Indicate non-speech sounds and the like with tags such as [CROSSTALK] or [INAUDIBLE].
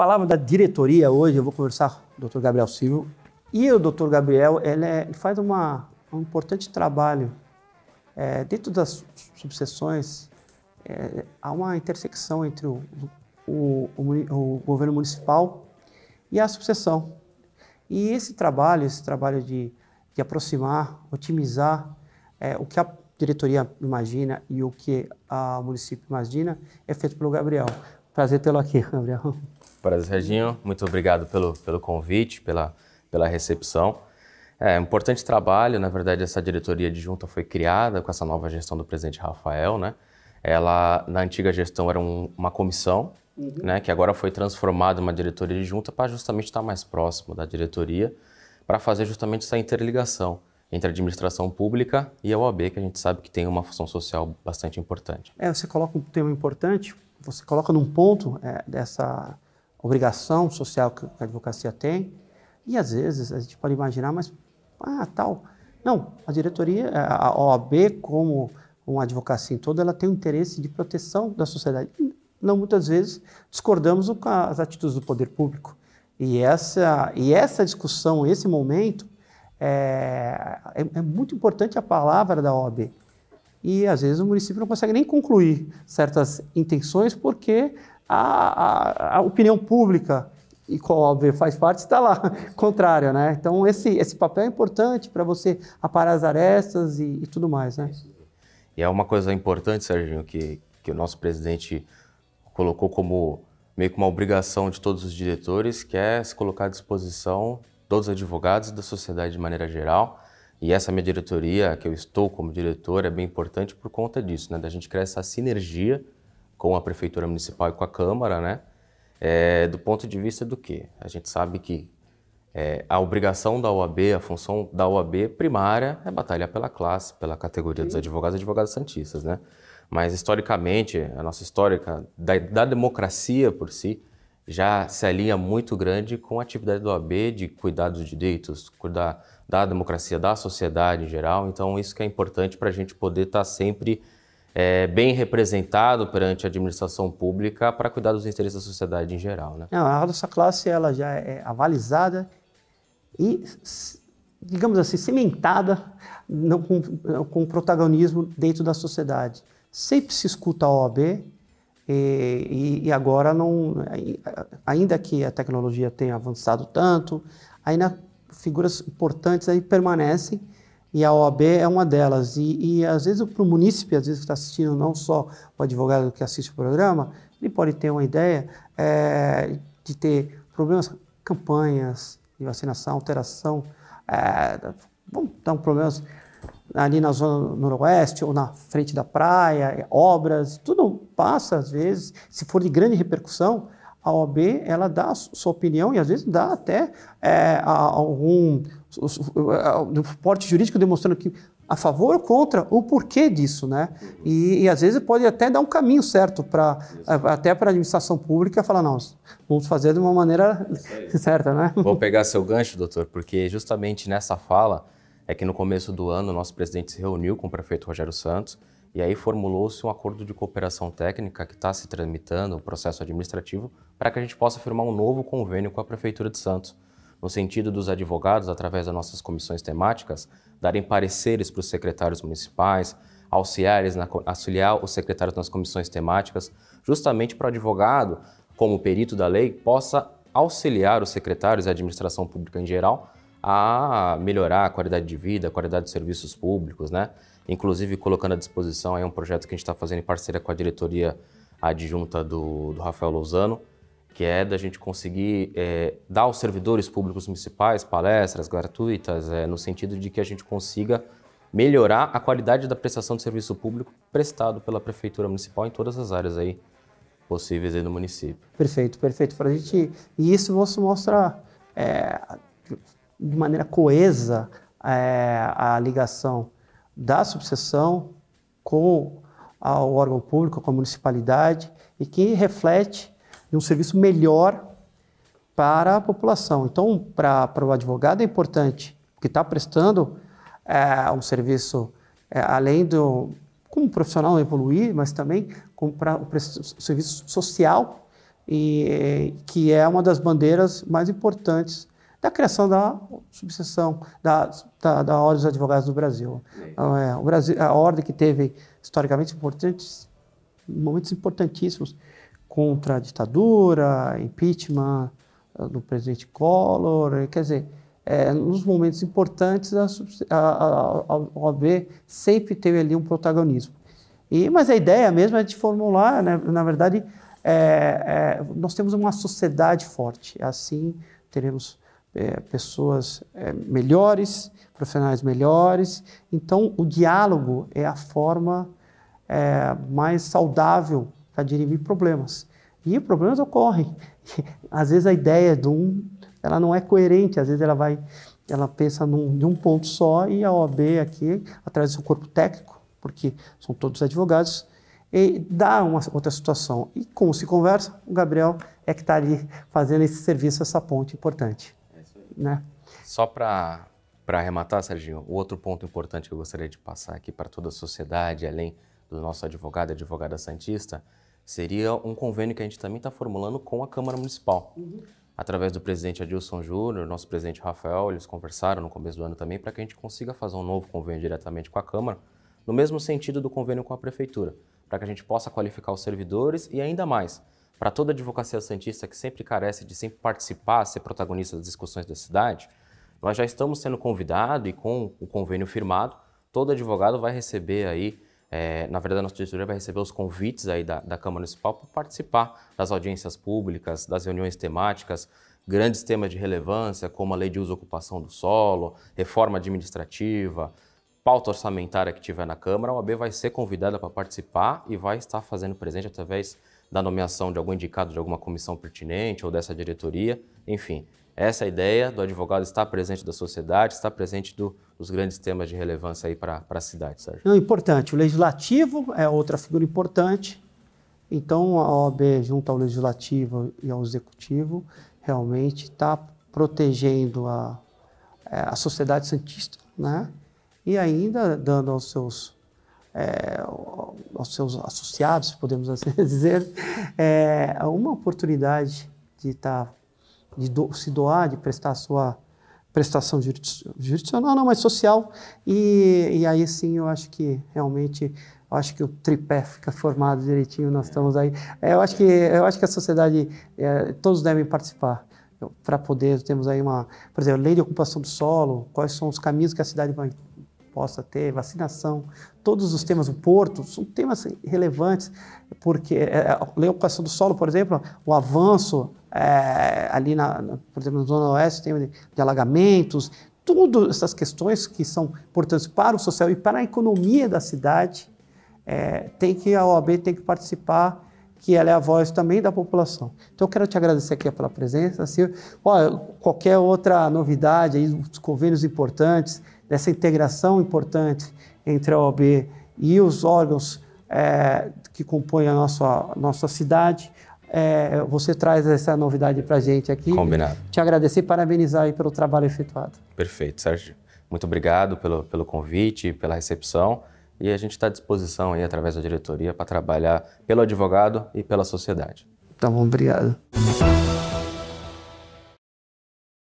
palavra da diretoria hoje, eu vou conversar com o Dr. Gabriel Silvio. E o Dr. Gabriel ele, é, ele faz uma, um importante trabalho. É, dentro das subseções, é, há uma intersecção entre o, o, o, o governo municipal e a subseção. E esse trabalho, esse trabalho de, de aproximar, otimizar é, o que a diretoria imagina e o que a município imagina, é feito pelo Gabriel. Prazer tê-lo aqui, [LAUGHS] Gabriel. Prazer, Serginho. Muito obrigado pelo, pelo convite, pela, pela recepção. É, é importante trabalho, na verdade, essa diretoria de junta foi criada com essa nova gestão do presidente Rafael, né? Ela, na antiga gestão, era um, uma comissão, uhum. né? Que agora foi transformada em uma diretoria de junta para justamente estar tá mais próximo da diretoria, para fazer justamente essa interligação entre a administração pública e a OAB, que a gente sabe que tem uma função social bastante importante. É, você coloca um tema importante, você coloca num ponto é, dessa obrigação social que a advocacia tem. E às vezes a gente pode imaginar, mas ah, tal. Não, a diretoria, a OAB, como uma advocacia em toda, ela tem um interesse de proteção da sociedade. Não muitas vezes discordamos com as atitudes do poder público. E essa, e essa discussão, esse momento, é, é, é muito importante a palavra da OAB. E às vezes o município não consegue nem concluir certas intenções porque a, a, a opinião pública, e qual óbvio faz parte, está lá, [LAUGHS] contrária, né? Então esse, esse papel é importante para você aparar as arestas e, e, tudo mais, né? E é uma coisa importante, Serginho, que, que o nosso presidente colocou como meio que uma obrigação de todos os diretores, que é se colocar à disposição dos advogados e da sociedade de maneira geral. E essa minha diretoria, que eu estou como diretor, é bem importante por conta disso, né? Da gente criar essa sinergia com a Prefeitura Municipal e com a Câmara, né? É, do ponto de vista do que? A gente sabe que é, a obrigação da OAB, a função da OAB primária é batalhar pela classe, pela categoria dos advogados e advogadas santistas, né? Mas historicamente, a nossa histórica da, da, democracia por si já se alinha muito grande com a atividade da OAB de cuidar dos direitos, cuidar da democracia, da sociedade em geral. Então isso que é importante para a gente poder estar tá sempre é, bem representado perante a administração pública para cuidar dos interesses da sociedade em geral. Né? Não, a nossa classe ela já é avalizada e, digamos assim, cimentada não com, com protagonismo dentro da sociedade. Sempre se escuta a OAB e, e agora não, ainda que a tecnologia tenha avançado tanto, ainda figuras importantes aí permanecem e a OAB é uma delas. E, e às vezes para o munícipe, às vezes que está assistindo, não só o advogado que assiste o programa, ele pode ter uma ideia é, de ter problemas, campanhas de vacinação, alteração, é, eh, vamos dar um problemas ali na zona noroeste ou na frente da praia, obras, tudo passa às vezes, se for de grande repercussão, a OAB ela dá sua opinião e às vezes dá até é, algum porte jurídico demonstrando que a favor ou contra o porquê disso, né? E, e às vezes pode até dar um caminho certo para até para a administração pública falar não, vamos fazer de uma maneira é certa, né? Vou pegar seu gancho, doutor, porque justamente nessa fala é que no começo do ano nosso presidente se reuniu com o prefeito Rogério Santos e aí formulou-se um acordo de cooperação técnica que está se tramitando, o processo administrativo, para que a gente possa firmar um novo convênio com a Prefeitura de Santos, no sentido dos advogados, através das nossas comissões temáticas, darem pareceres para os secretários municipais, auxiliares na, auxiliar os secretários nas comissões temáticas, justamente para o advogado, como perito da lei, possa auxiliar os secretários e a administração pública em geral a melhorar a qualidade de vida, a qualidade de serviços públicos, né? Inclusive colocando à disposição aí um projeto que a gente está fazendo em parceria com a diretoria adjunta do, do Rafael Lousano, que é da gente conseguir é, dar aos servidores públicos municipais palestras gratuitas, é, no sentido de que a gente consiga melhorar a qualidade da prestação de serviço público prestado pela prefeitura municipal em todas as áreas aí possíveis aí no município. Perfeito, perfeito. Para a gente e isso você mostra é, de maneira coesa é, a ligação da subseção com o órgão público, com a municipalidade, e que reflete um serviço melhor para a população. Então, para o advogado é importante que está prestando é, um serviço, é, além do como profissional evoluir, mas também como para o serviço social, e, que é uma das bandeiras mais importantes da criação da subseção da, da, da Ordem dos Advogados do Brasil. Então, é, o Brasil. A ordem que teve historicamente importantes, momentos importantíssimos contra a ditadura, impeachment ah, do presidente Collor, eh, quer dizer, é, nos momentos importantes a, a, a, a OAB sempre teve ali um protagonismo. E, mas a ideia mesmo é de formular, né, na verdade, é, é, nós temos uma sociedade forte, assim teremos é, pessoas é, melhores, profissionais melhores. Então, o diálogo é a forma é, mais saudável para dirimir problemas. E problemas ocorrem. [LAUGHS] Às vezes a ideia de um, ela não é coerente, às vezes ela vai, ela pensa num, de um ponto só e a OAB aqui, através do seu corpo técnico, porque são todos advogados, e dá uma outra situação. E como se conversa, o Gabriel é que está ali fazendo esse serviço, essa ponte importante né? Só para arrematar, Serginho, o outro ponto importante que eu gostaria de passar aqui para toda a sociedade, além do nosso advogado e advogada santista, seria um convênio que a gente também está formulando com a Câmara Municipal. Uhum. Através do presidente Adilson Júnior, nosso presidente Rafael, eles conversaram no começo do ano também para que a gente consiga fazer um novo convênio diretamente com a Câmara, no mesmo sentido do convênio com a Prefeitura, para que a gente possa qualificar os servidores e ainda mais, para toda a advocacia santista que sempre carece de sempre participar, ser protagonista das discussões da cidade, nós já estamos sendo convidados e com o convênio firmado, todo advogado vai receber aí, é, na verdade a nossa diretoria vai receber os convites aí da, da Câmara Municipal para participar das audiências públicas, das reuniões temáticas, grandes temas de relevância como a lei de uso e ocupação do solo, reforma administrativa, pauta orçamentária que tiver na Câmara, a OAB vai ser convidada para participar e vai estar fazendo presente através da nomeação de algum indicado de alguma comissão pertinente ou dessa diretoria, enfim. Essa é ideia do advogado estar presente da sociedade, estar presente do, dos grandes temas de relevância aí para a cidade, Sérgio. Não, importante. O legislativo é outra figura importante. Então, a OAB, junto ao legislativo e ao executivo, realmente está protegendo a, é, a sociedade santista, né? E ainda dando aos seus é, aos seus associados, podemos assim [LAUGHS] dizer, é, uma oportunidade de, tá, de do, se doar, de prestar a sua prestação jurisdicional, não, mas social. E, e aí sim eu acho que realmente eu acho que o tripé fica formado direitinho, nós é. estamos aí. É, eu acho que, eu acho que a sociedade, é, todos devem participar para poder, temos aí uma, por exemplo, lei de ocupação do solo, quais são os caminhos que a cidade vai possa ter, vacinação, todos os temas, o porto, são temas relevantes, porque é, é, a ocupação do solo, por exemplo, o avanço é, ali, na, por exemplo, na Zona Oeste, tem de, de alagamentos, todas essas questões que são importantes para o social e para a economia da cidade, é, tem que a OAB tem que participar que ela é a voz também da população. Então eu quero te agradecer aqui pela presença, Silvio. qualquer outra novidade aí, os convênios importantes, dessa integração importante entre a OAB e os órgãos é, que compõem a nossa, nossa cidade, é, você traz essa novidade para a gente aqui. Combinado. Te agradecer e parabenizar aí pelo trabalho efetuado. Perfeito, Sérgio. Muito obrigado pelo, pelo convite, pela recepção e a gente está à disposição aí através da diretoria para trabalhar pelo advogado e pela sociedade. Tá bom, obrigado.